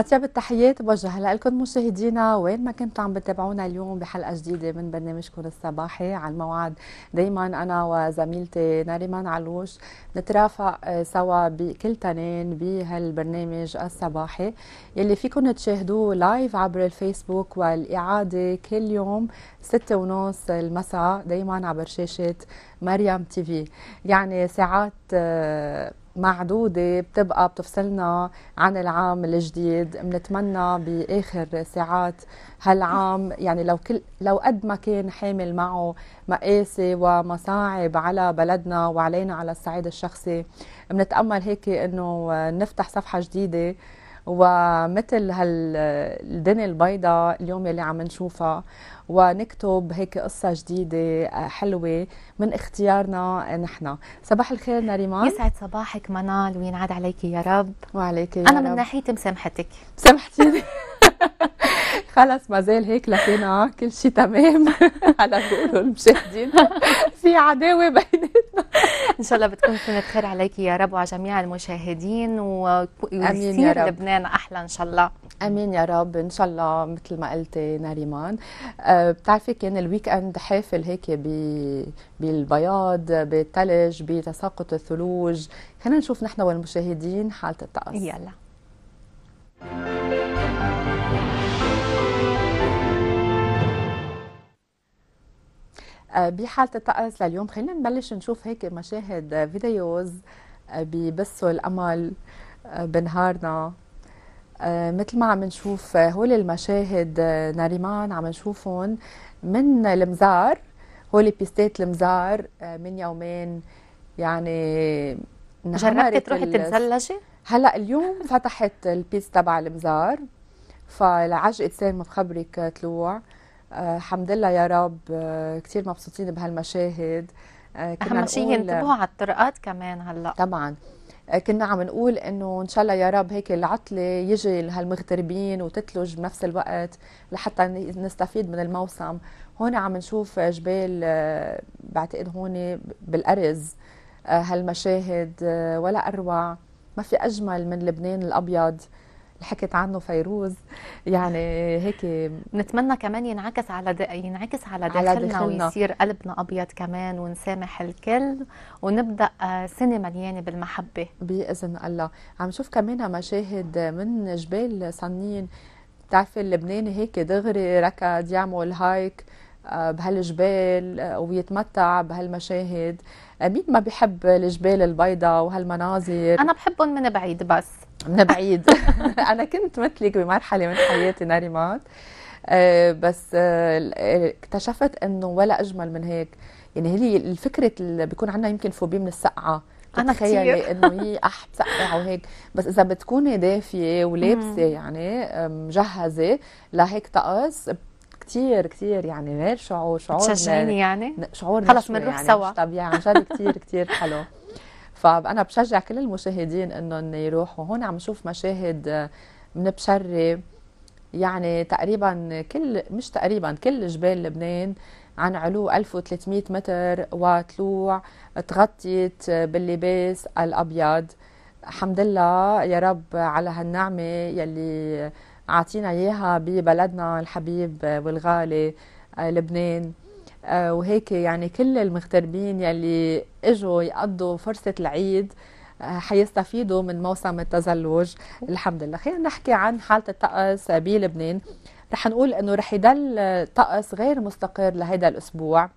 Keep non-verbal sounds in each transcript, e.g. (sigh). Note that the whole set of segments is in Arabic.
اطيب التحيات بوجهها لكم مشاهدينا وين ما كنتوا عم بتابعونا اليوم بحلقه جديده من برنامجكم الصباحي على الموعد دائما انا وزميلتي ناريمان علوش نترافق آه، سوا بكل تنين بهالبرنامج الصباحي يلي فيكم تشاهدوه لايف عبر الفيسبوك والاعاده كل يوم ستة ونص المساء دائما عبر شاشه مريم تي في يعني ساعات آه، معدودة بتبقى بتفصلنا عن العام الجديد بنتمنى بآخر ساعات هالعام يعني لو كل لو قد ما كان حامل معه مقاسي ومصاعب على بلدنا وعلينا على الصعيد الشخصي بنتأمل هيك إنه نفتح صفحة جديدة ومثل هالدنيا البيضاء اليوم يلي عم نشوفها ونكتب هيك قصة جديدة آه، حلوة من اختيارنا نحن صباح الخير نريمان يسعد صباحك منال وينعاد عليك يا رب وعليك يا أنا رب أنا من ناحيتي مسامحتك مسامحتيني (laughs) خلص ما زال هيك لقينا آه، كل شيء تمام (laughs) على نقولوا المشاهدين (laughs) في عداوه بيناتنا ان شاء الله بتكون سنه خير عليك يا رب وعلى جميع المشاهدين ويصير لبنان احلى ان شاء الله امين يا رب ان شاء الله مثل ما قلتي ناريمان آه، بتعرفي كان الويك اند حافل هيك بالبياض بالثلج بتساقط الثلوج خلينا نشوف نحن والمشاهدين حاله الطقس يلا بحاله الطقس لليوم خلينا نبلش نشوف هيك مشاهد فيديوز آه، ببثوا الامل آه، بنهارنا آه، مثل ما عم نشوف هول المشاهد ناريمان عم نشوفهم من المزار هول بيستات المزار من يومين يعني جربتي تروحي تتزلجي؟ هلا اليوم فتحت البيست تبع المزار فالعجقة سير مخبرك طلوع آه، الحمد لله يا رب آه، كثير مبسوطين بهالمشاهد آه، كنا اهم شيء ينتبهوا على الطرقات كمان هلا طبعا كنا عم نقول انه ان شاء الله يا رب هيك العطله يجي لهالمغتربين وتتلج بنفس الوقت لحتى نستفيد من الموسم هون عم نشوف جبال بعتقد هون بالارز هالمشاهد ولا اروع ما في اجمل من لبنان الابيض حكت عنه فيروز يعني هيك نتمنى كمان ينعكس على ينعكس على داخلنا, على داخلنا ويصير قلبنا ابيض كمان ونسامح الكل ونبدا سنه آه، مليانه بالمحبه باذن الله عم شوف كمان مشاهد من جبال صنين بتعرفي اللبناني هيك دغري ركض يعمل هايك آه، بهالجبال آه، ويتمتع بهالمشاهد آه، مين ما بيحب الجبال البيضاء وهالمناظر انا بحبهم من بعيد بس من بعيد (laughs) انا كنت مثلك بمرحله من حياتي ناريمات بس اكتشفت انه ولا اجمل من هيك يعني هي الفكره اللي بيكون عندنا يمكن فوبيا من السقعه انا تخيلي انه هي احب سقعه وهيك بس اذا بتكوني دافيه ولابسه يعني مجهزه لهيك طقس كثير كثير يعني غير شعور شعور تشجعيني يعني شعور خلص بنروح يعني سوا طبيعي عن جد كثير (laughs) كثير حلو فانا بشجع كل المشاهدين انهم يروحوا هون عم نشوف مشاهد آه، من بشري يعني تقريبا كل مش تقريبا كل جبال لبنان عن علو 1300 متر وطلوع تغطيت آه، باللباس الابيض الحمد لله يا رب على هالنعمه يلي عاطينا اياها ببلدنا الحبيب آه، والغالي آه، لبنان آه، وهيك يعني كل المغتربين يلي اجوا يقضوا فرصه العيد حيستفيدوا من موسم التزلج الحمد لله خلينا نحكي عن حاله الطقس بلبنان رح نقول انه رح يضل طقس غير مستقر لهذا الاسبوع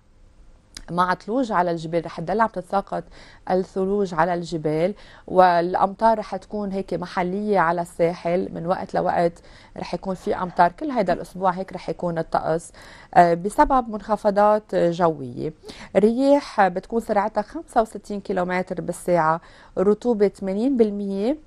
مع ثلوج على الجبال رح تضل عم تتساقط الثلوج على الجبال والامطار رح تكون هيك محليه على الساحل من وقت لوقت رح يكون في امطار كل هذا الاسبوع هيك رح يكون الطقس آه، بسبب منخفضات جويه الرياح بتكون سرعتها 65 كم بالساعه رطوبه 80%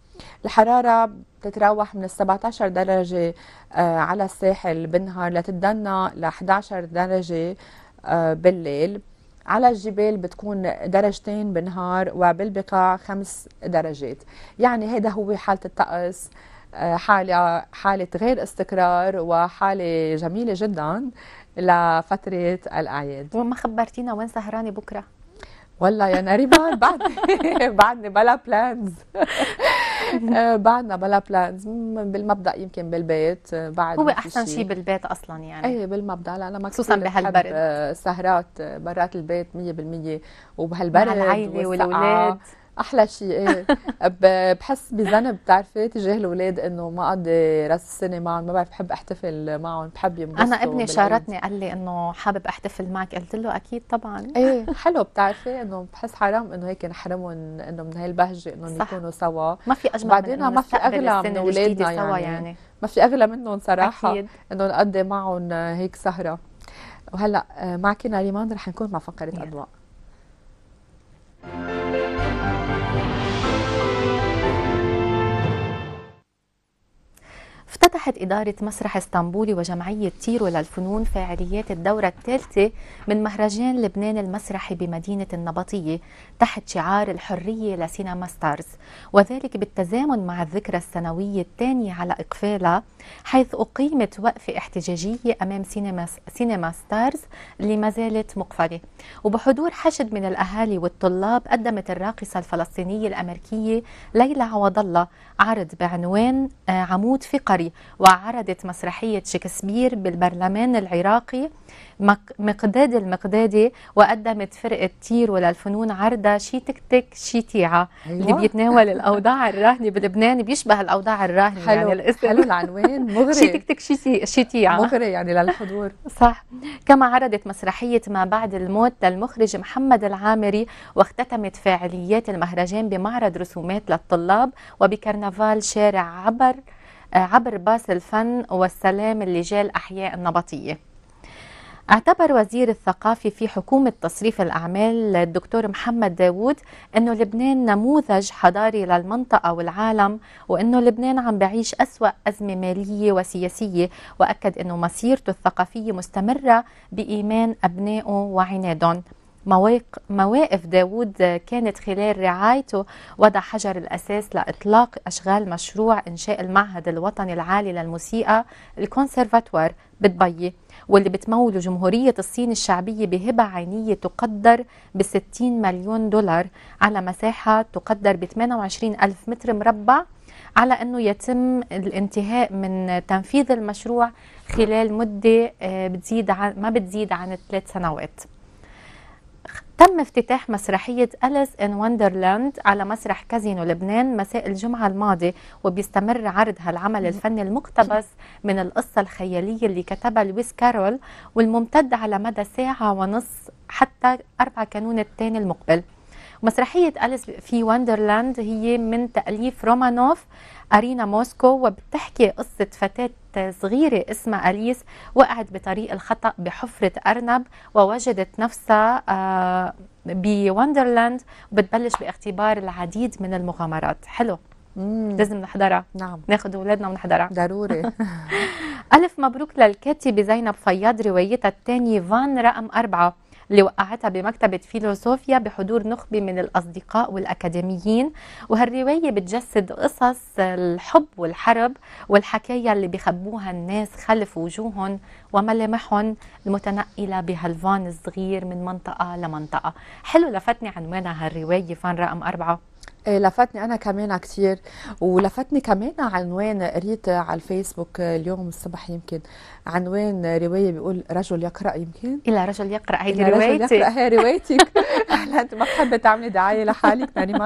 الحرارة بتتراوح من 17 درجة آه، على الساحل بالنهار لتتدنى ل 11 درجة آه، بالليل على الجبال بتكون درجتين بالنهار وبالبقاع خمس درجات يعني هذا هو حالة الطقس آه، حالة حالة غير استقرار وحالة جميلة جدا لفترة الأعياد وما خبرتينا وين سهرانة بكرة؟ والله يا ناري بعد بعدني (laughs) بعدني بلا بلانز آه، بعدنا بلا بلانز بالمبدا يمكن بالبيت آه، بعد هو احسن شيء بالبيت اصلا يعني ايه بالمبدا لأ انا خصوصا بهالبرد آه، سهرات برات البيت 100% وبهالبرد والعيله والاولاد احلى شيء ايه (laughs) بحس بذنب بتعرفي تجاه الاولاد انه ما اقضي راس السنه معهم ما بعرف بحب احتفل معهم بحب ينبسطوا انا ابني شارتني قال لي انه حابب احتفل معك قلت له اكيد طبعا ايه (laughs) حلو بتعرفي انه بحس حرام انه هيك نحرمهم انه من هاي البهجه انه يكونوا سوا ما في اجمل بعدين ما في اغلى من اولادنا يعني. يعني ما في اغلى منهم صراحه انه نقضي إيه معهم هيك سهره وهلا معك ناريمان رح نكون مع فقره yeah. اضواء اقترحت إدارة مسرح اسطنبولي وجمعية تيرو للفنون فعاليات الدورة الثالثة من مهرجان لبنان المسرحي بمدينة النبطية تحت شعار الحرية لسينما ستارز وذلك بالتزامن مع الذكرى السنوية الثانية على إقفالها حيث أقيمت وقفة احتجاجية أمام سينما, سينما ستارز اللي ما زالت مقفلة وبحضور حشد من الأهالي والطلاب قدمت الراقصة الفلسطينية الأمريكية ليلى عوض الله عرض بعنوان آه، عمود فقري وعرضت مسرحية شكسبير بالبرلمان العراقي مقداد المقدادي وقدمت فرقة تير وللفنون عرضة شي تك تك شي تيعة أيوة. اللي بيتناول (laughs) الأوضاع الراهنة بلبنان بيشبه الأوضاع الراهنة يعني حلو يعني الاسم حلو العنوان (laughs) مغري شي تك تك شي, شي تيعة مغري يعني للحضور صح كما عرضت مسرحية ما بعد الموت للمخرج محمد العامري واختتمت فعاليات المهرجان بمعرض رسومات للطلاب وبكرنفال شارع عبر آه، عبر باص الفن والسلام اللي جاء أحياء النبطية اعتبر وزير الثقافة في حكومة تصريف الأعمال الدكتور محمد داوود أنه لبنان نموذج حضاري للمنطقة والعالم وأنه لبنان عم بعيش أسوأ أزمة مالية وسياسية وأكد أنه مسيرته الثقافية مستمرة بإيمان أبنائه وعنادهم مواقف داود كانت خلال رعايته وضع حجر الأساس لإطلاق أشغال مشروع إنشاء المعهد الوطني العالي للموسيقى الكونسرفاتوار بدبي واللي بتموله جمهورية الصين الشعبية بهبة عينية تقدر ب 60 مليون دولار على مساحة تقدر ب 28 ألف متر مربع على أنه يتم الانتهاء من تنفيذ المشروع خلال مدة آه، بتزيد عن ما بتزيد عن ثلاث سنوات تم افتتاح مسرحية أليس إن وندرلاند على مسرح كازينو لبنان مساء الجمعة الماضي وبيستمر عرض هالعمل الفني المقتبس من القصة الخيالية اللي كتبها لويس كارول والممتد على مدى ساعة ونص حتى 4 كانون الثاني المقبل مسرحية أليس في وندرلاند هي من تأليف رومانوف أرينا موسكو وبتحكي قصة فتاة صغيرة اسمها أليس وقعت بطريق الخطأ بحفرة أرنب ووجدت نفسها آه، بوندرلاند وبتبلش باختبار العديد من المغامرات حلو مم. لازم نحضرها نعم ناخذ اولادنا ونحضرها ضروري (laughs) ألف مبروك للكاتبة زينب فياض روايتها الثانية فان رقم أربعة اللي وقعتها بمكتبة فيلوسوفيا بحضور نخبة من الأصدقاء والأكاديميين وهالرواية بتجسد قصص الحب والحرب والحكاية اللي بيخبوها الناس خلف وجوههم وملامحهم المتنقلة بهالفان الصغير من منطقة لمنطقة حلو لفتني عنوانها هالرواية فان رقم أربعة آه، لفتني انا كمان كثير ولفتني كمان عنوان قريت على الفيسبوك آه، اليوم الصبح يمكن عنوان روايه بيقول رجل يقرا يمكن الى رجل يقرا هيدي روايتك رجل يقرا هي روايتك (laughs) هلا انت ما بتحبي تعملي دعايه لحالك نريمان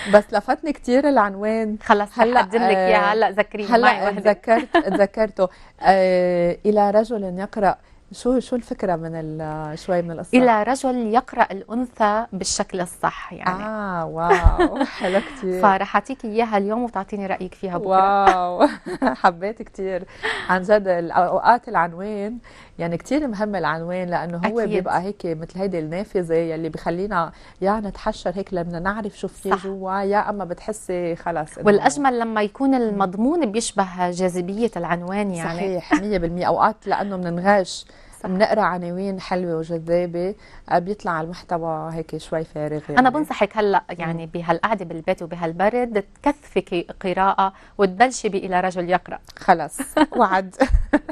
يعني بس لفتني كثير العنوان خلص هلا لك اياه هلا ذكريني هلا تذكرت تذكرته آه الى رجل يقرا شو شو الفكره من شوي من القصه الى رجل يقرا الانثى بالشكل الصح يعني اه واو حلو كثير (laughs) فرح اعطيك اياها اليوم وتعطيني رايك فيها بكره واو (laughs) حبيت كثير عن جد اوقات العنوان يعني كثير مهم العنوان لانه هو أكيد. بيبقى هيك مثل هيدي النافذه يلي بخلينا يا نتحشر هيك لما نعرف شو في جوا يا اما بتحسي خلص والاجمل لما يكون المضمون بيشبه جاذبيه العنوان يعني صحيح 100% اوقات لانه بننغش بنقرا عناوين حلوه وجذابه آه، بيطلع المحتوى هيك شوي فارغ يعني. انا بنصحك هلا يعني بهالقعده بالبيت وبهالبرد تكثفي قراءه وتبلشي الى رجل يقرا خلص (laughs) وعد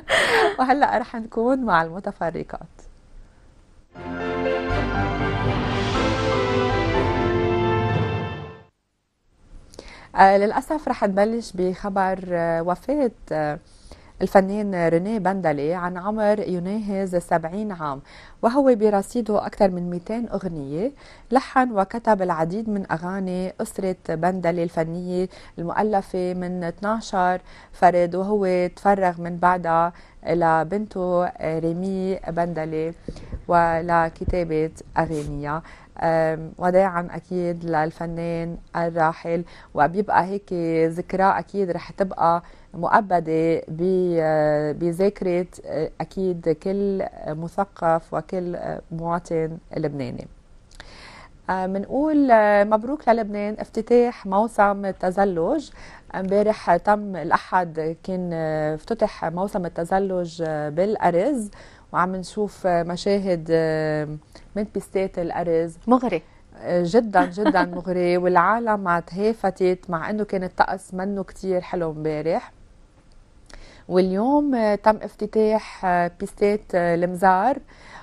(laughs) وهلا رح نكون مع المتفرقات آه للأسف رح نبلش بخبر آه وفاة آه الفنان ريني بندلي عن عمر يناهز 70 عام وهو برصيده أكثر من 200 أغنية لحن وكتب العديد من أغاني أسرة بندلي الفنية المؤلفة من 12 فرد وهو تفرغ من بعدها لبنته ريمي بندلي ولكتابة أغانيها وداعا أكيد للفنان الراحل وبيبقى هيك ذكرى أكيد رح تبقى مؤبده آه، بذاكره آه، اكيد كل مثقف وكل آه، مواطن لبناني بنقول مبروك للبنان افتتاح موسم التزلج امبارح تم الاحد كان افتتح موسم التزلج بالارز وعم نشوف مشاهد من بيستات الارز مغري جدا جدا مغري والعالم تهافتت مع انه كان الطقس منه كتير حلو امبارح واليوم آه، تم افتتاح آه، بيستات المزار آه،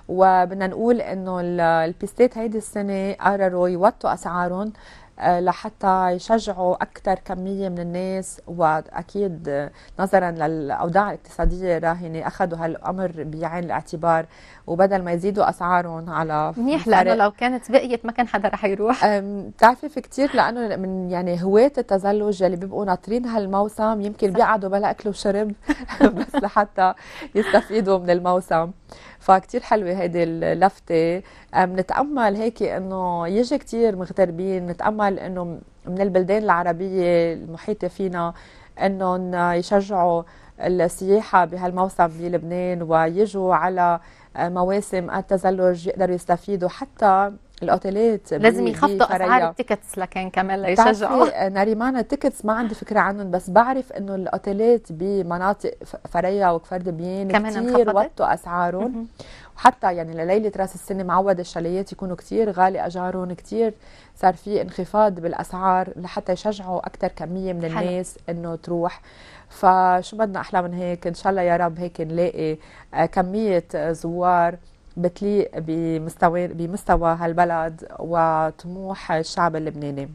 وبدنا نقول انه البيستات هيدي السنه قرروا يوطوا اسعارهم آه، لحتى يشجعوا أكثر كمية من الناس وأكيد نظرا للأوضاع الاقتصادية الراهنة أخذوا هالأمر بعين الاعتبار وبدل ما يزيدوا أسعارهم على منيح لأنه لو كانت بقيت ما كان حدا رح يروح آه، بتعرفي في كثير لأنه من يعني هواة التزلج اللي بيبقوا ناطرين هالموسم يمكن بيقعدوا بلا أكل وشرب (laughs) بس لحتى يستفيدوا من الموسم فكتير حلوة هيدي اللفتة آه، بنتأمل هيك إنه يجي كتير مغتربين بنتأمل بنأمل انه من البلدان العربية المحيطة فينا انهم يشجعوا السياحة بهالموسم بلبنان ويجوا على مواسم التزلج يقدروا يستفيدوا حتى الاوتيلات لازم يخفضوا اسعار التيكتس لكان كمان ليشجعوا ناريمانا التيكتس ما عندي فكره عنهم بس بعرف انه الاوتيلات بمناطق فريا وكفر دبيان كثير وطوا اسعارهم وحتى يعني لليله راس السنه معود الشاليات يكونوا كثير غالي اجارهم كثير صار في انخفاض بالاسعار لحتى يشجعوا اكثر كميه من الناس انه تروح فشو بدنا احلى من هيك ان شاء الله يا رب هيك نلاقي آه، كميه زوار بتليق بمستوى بمستوى هالبلد وطموح الشعب اللبناني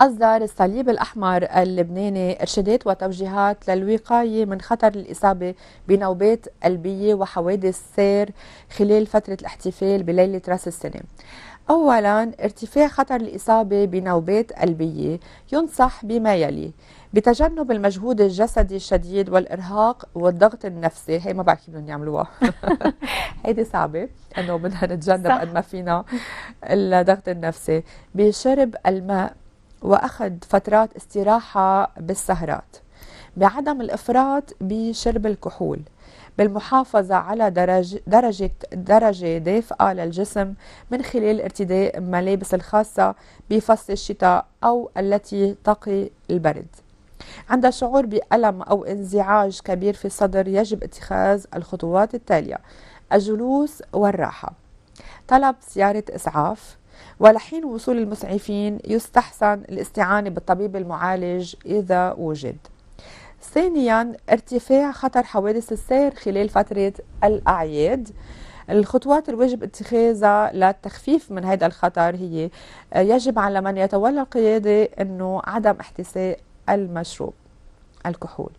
أصدر الصليب الأحمر اللبناني إرشادات وتوجيهات للوقاية من خطر الإصابة بنوبات قلبية وحوادث سير خلال فترة الاحتفال بليلة رأس السنة أولا ارتفاع خطر الإصابة بنوبات قلبية ينصح بما يلي بتجنب المجهود الجسدي الشديد والإرهاق والضغط النفسي هي ما بعرف كيف بدهم يعملوها (laughs) هيدي صعبة أنه بدنا نتجنب قد ما فينا الضغط النفسي بشرب الماء وأخذ فترات استراحة بالسهرات بعدم الإفراط بشرب الكحول بالمحافظة على درجة, درجة, درجة دافئة للجسم من خلال ارتداء الملابس الخاصة بفصل الشتاء أو التي تقي البرد عند شعور بألم أو انزعاج كبير في الصدر يجب اتخاذ الخطوات التالية الجلوس والراحة طلب سيارة إسعاف ولحين وصول المسعفين يستحسن الاستعانة بالطبيب المعالج إذا وجد ثانيا ارتفاع خطر حوادث السير خلال فترة الأعياد الخطوات الواجب اتخاذها للتخفيف من هذا الخطر هي يجب على من يتولى القيادة أنه عدم احتساء المشروب الكحول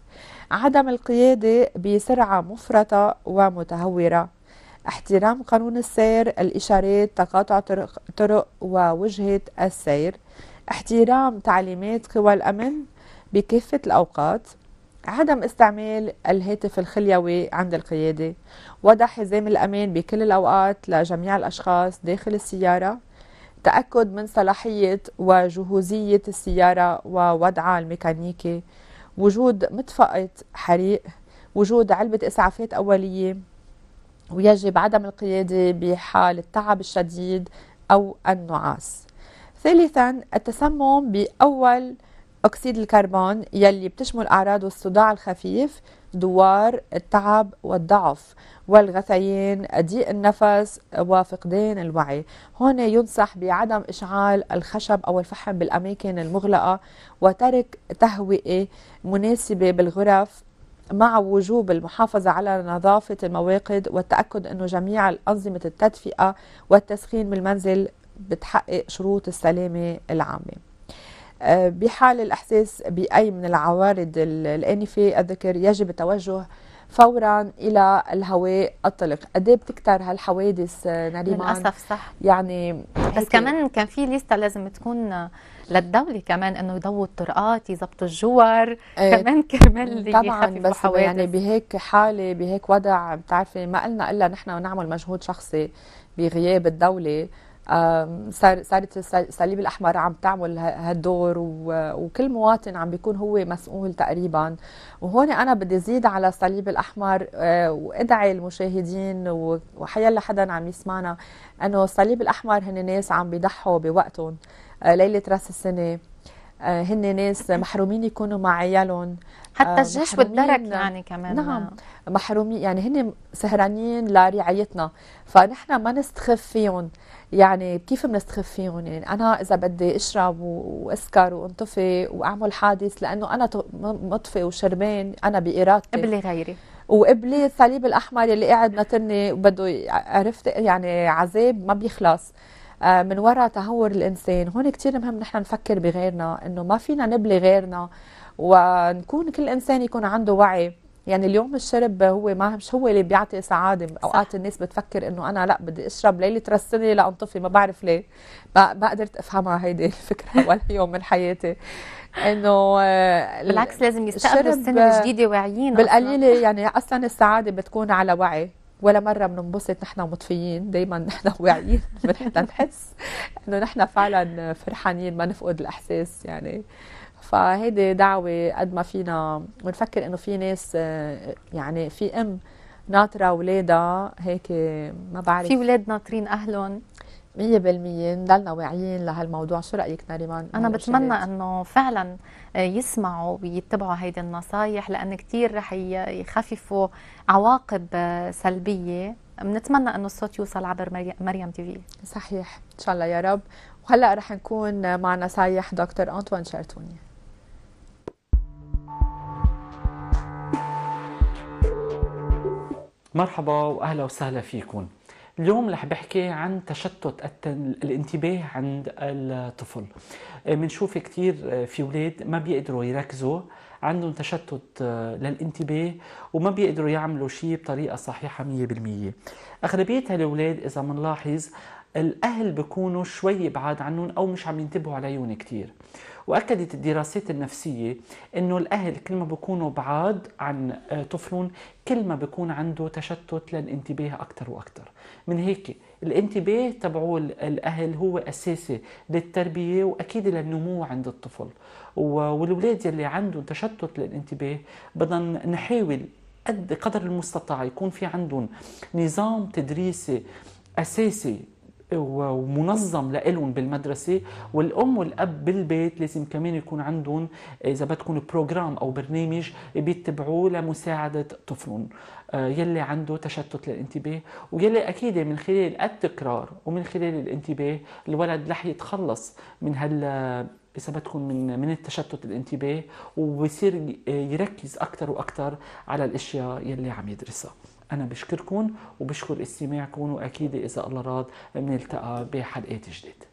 عدم القيادة بسرعة مفرطة ومتهورة احترام قانون السير الإشارات تقاطع طرق, طرق ووجهة السير احترام تعليمات قوى الأمن بكافة الأوقات عدم استعمال الهاتف الخليوي عند القيادة وضع حزام الأمان بكل الأوقات لجميع الأشخاص داخل السيارة تأكد من صلاحية وجهوزية السيارة ووضعها الميكانيكي وجود مدفأة حريق وجود علبة إسعافات أولية ويجب عدم القيادة بحال التعب الشديد أو النعاس ثالثا التسمم بأول أكسيد الكربون يلي بتشمل اعراض الصداع الخفيف دوار التعب والضعف والغثيان ضيق النفس وفقدان الوعي هون ينصح بعدم إشعال الخشب أو الفحم بالأماكن المغلقة وترك تهوئة مناسبة بالغرف مع وجوب المحافظة على نظافة المواقد والتأكد أنه جميع أنظمة التدفئة والتسخين بالمنزل بتحقق شروط السلامة العامة بحال الإحساس بأي من العوارض الآنفة الذكر يجب التوجه فورا الى الهواء الطلق قد ايه بتكثر هالحوادث آه، نريمان للاسف صح يعني بس كمان كان في ليستا لازم تكون للدوله كمان انه يضووا الطرقات يظبطوا الجوار ايه كمان كرمال طبعا بس يعني حوادث. يعني بهيك حاله بهيك وضع بتعرفي ما قلنا الا نحن نعمل مجهود شخصي بغياب الدوله صارت الصليب الاحمر عم تعمل هالدور وكل مواطن عم بيكون هو مسؤول تقريبا وهون انا بدي زيد على الصليب الاحمر آه، وادعي المشاهدين وحيا حدا عم يسمعنا انه الصليب الاحمر هن ناس عم بيضحوا بوقتهم آه، ليله راس السنه آه، هن ناس محرومين يكونوا مع عيالهم حتى آه، الجيش والدرك يعني كمان نعم آه. محرومين يعني هن سهرانين لرعايتنا فنحن ما نستخف فيهم يعني كيف بنستخف فيهم يعني انا اذا بدي اشرب واسكر وانطفي واعمل حادث لانه انا مطفي وشربان انا بارادتي قبلي غيري وقبلي الصليب الاحمر اللي قاعد ناطرني وبده عرفت يعني عذاب ما بيخلص آه، من وراء تهور الانسان هون كثير مهم نحن نفكر بغيرنا انه ما فينا نبلي غيرنا ونكون كل انسان يكون عنده وعي يعني اليوم الشرب هو ما مش هو اللي بيعطي سعاده اوقات الناس بتفكر انه انا لا بدي اشرب ليله رسني لانطفي ما بعرف ليه ما قدرت افهمها هيدي الفكره (laughs) ولا يوم من حياتي انه آه، بالعكس لازم يستقبلوا السنه الجديده واعيين بالقليله يعني اصلا السعاده بتكون على وعي ولا مره بننبسط نحن مطفيين دائما (laughs) نحن واعيين بنحس نحس انه نحن فعلا فرحانين ما نفقد الاحساس يعني فهيدي دعوة قد ما فينا ونفكر إنه في ناس آه، يعني في أم ناطرة أولادها هيك ما بعرف في أولاد ناطرين أهلهم مية بالمية نضلنا واعيين لهالموضوع شو رأيك ناريمان أنا بتمنى أنه فعلا آه، يسمعوا ويتبعوا هيدي النصايح لأن كتير رح يخففوا عواقب آه، سلبية بنتمنى أنه الصوت يوصل عبر مريم تي في صحيح إن شاء الله يا رب وهلأ رح نكون مع نصايح دكتور أنطوان شارتوني مرحبا واهلا وسهلا فيكم اليوم رح بحكي عن تشتت الانتباه عند الطفل بنشوف آه، كثير آه، في اولاد ما بيقدروا يركزوا عندهم تشتت آه، للانتباه وما بيقدروا يعملوا شيء بطريقه صحيحه 100% اغلبيه هالاولاد اذا بنلاحظ الاهل بكونوا شوي بعاد عنهم او مش عم ينتبهوا عليهم كثير واكدت الدراسات النفسيه انه الاهل كل ما بيكونوا بعاد عن آه، طفلهم كل ما بيكون عنده تشتت للانتباه اكثر واكثر من هيك الانتباه تبعو الاهل هو اساسي للتربيه واكيد للنمو عند الطفل والولاد يلي عندهم تشتت للانتباه بدنا نحاول قد قدر المستطاع يكون في عندهم نظام تدريسي اساسي ومنظم لإلهم بالمدرسة والأم والأب بالبيت لازم كمان يكون عندهم إذا بدكم بروجرام أو برنامج بيتبعوه لمساعدة طفلهم آه، يلي عنده تشتت للانتباه ويلي أكيد من خلال التكرار ومن خلال الانتباه الولد رح يتخلص من هال اذا بدكم من من التشتت الانتباه وبصير يركز اكثر واكثر على الاشياء يلي عم يدرسها أنا بشكركم وبشكر استماعكم وأكيد إذا الله راد بنلتقى بحلقات جديدة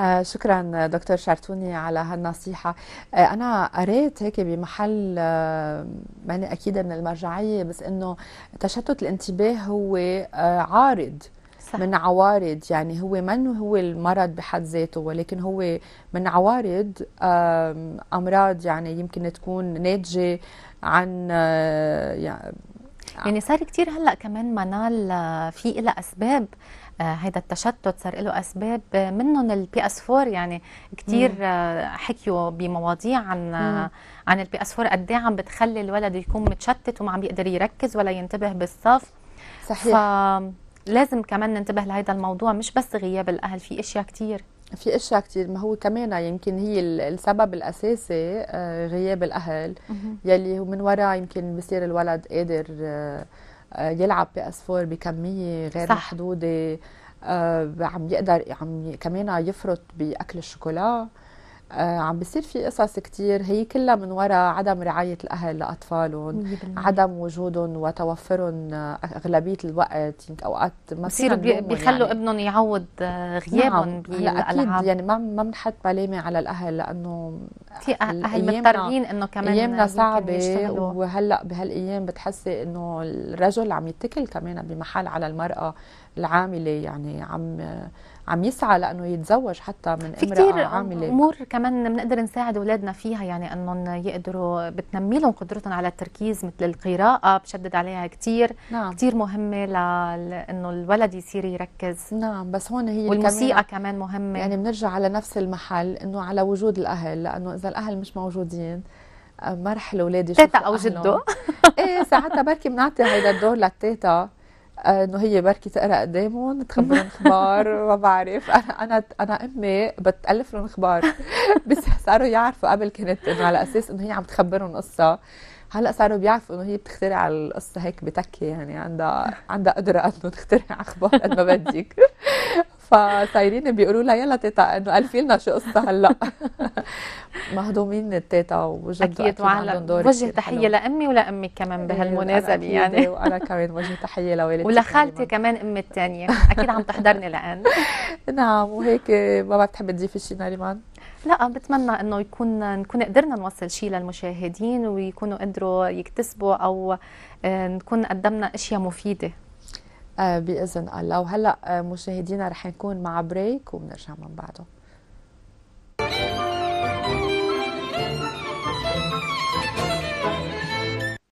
آه شكرا دكتور شرتوني على هالنصيحة آه أنا قريت هيك بمحل آه ماني يعني أكيدة من المرجعية بس إنه تشتت الانتباه هو آه، عارض صح. من عوارض يعني هو من هو المرض بحد ذاته ولكن هو من عوارض امراض يعني يمكن تكون ناتجه عن يعني يعني صار كثير هلا كمان منال آه، في لها اسباب آه، هيدا التشتت صار له اسباب منهم البي اس 4 يعني كثير حكيوا بمواضيع عن مم. عن البي اس 4 قد إيه عم بتخلي الولد يكون متشتت وما عم بيقدر يركز ولا ينتبه بالصف صحيح ف... لازم كمان ننتبه لهذا الموضوع مش بس غياب الاهل في اشياء كثير في اشياء كثير ما هو كمان يمكن هي السبب الاساسي آه، غياب الاهل يلي من وراء يمكن بصير الولد قادر آه، آه، يلعب باصفار بكميه غير صح. محدوده عم يقدر عم كمان يفرط باكل الشوكولا آه، عم بصير في قصص كثير هي كلها من وراء عدم رعاية الأهل لأطفالهم عدم وجودهم وتوفرهم آه، أغلبية الوقت يمكن أوقات ما بصير بيخلوا يعني. ابنهم يعوض آه، غيابهم نعم. أكيد يعني ما ما بنحط ملامة على الأهل لأنه في أهل مضطرين إنه كمان أيامنا صعبة وهلأ بهالأيام بتحسي إنه الرجل عم يتكل كمان بمحل على المرأة العاملة يعني عم عم يسعى لانه يتزوج حتى من في امراه عامله امور كمان بنقدر نساعد اولادنا فيها يعني انهم يقدروا بتنمي لهم قدرتهم على التركيز مثل القراءه بشدد عليها كثير نعم. كثير مهمه لانه الولد يصير يركز نعم بس هون هي والموسيقى كمان مهمه يعني بنرجع على نفس المحل انه على وجود الاهل لانه اذا الاهل مش موجودين آه، ما رح الاولاد يشوفوا تيتا او جدو ايه ساعتها بركي بنعطي هيدا الدور للتيتا آه، انه هي بركي تقرا قدامهم تخبرهم اخبار (laughs) ما بعرف انا انا انا امي بتالف لهم اخبار بس صاروا يعرفوا قبل كانت انه على اساس انه هي عم تخبرهم قصه هلا صاروا بيعرفوا انه هي بتخترع القصه هيك بتكي يعني عندها عندها قدره انه تخترع اخبار قد ما بدك فصايرين بيقولوا لها يلا تيتا انه الفي لنا شو قصه هلا (laughs) مهضومين التيتا وجدوا اكيد, وعندهم دور وجه تحيه حلو. لامي ولامك كمان إيه، بهالمناسبه يعني إيه، وانا كمان وجه تحيه لوالدتي (laughs) ولخالتي كمان امي الثانيه (laughs) اكيد عم تحضرني لان نعم وهيك ما بتحب تضيفي شيء ناريمان لا بتمنى انه يكون نكون قدرنا نوصل شيء للمشاهدين ويكونوا قدروا يكتسبوا او آه، نكون قدمنا اشياء مفيده آه، باذن الله وهلا آه، مشاهدينا رح نكون مع بريك وبنرجع من بعده